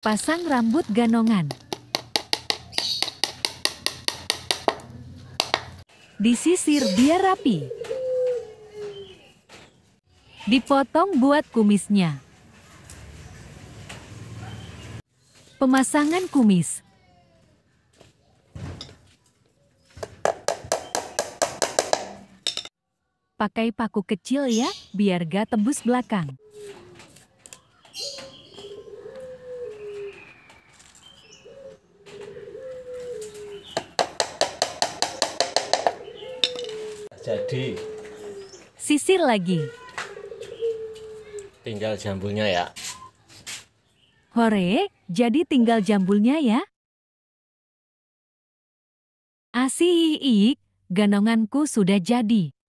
Pasang rambut ganongan. Disisir biar rapi. Dipotong buat kumisnya. Pemasangan kumis. Pakai paku kecil ya, biar gak tembus belakang. jadi. Sisir lagi. Tinggal jambulnya ya. Hore, jadi tinggal jambulnya ya. Asih, iik, ganonganku sudah jadi.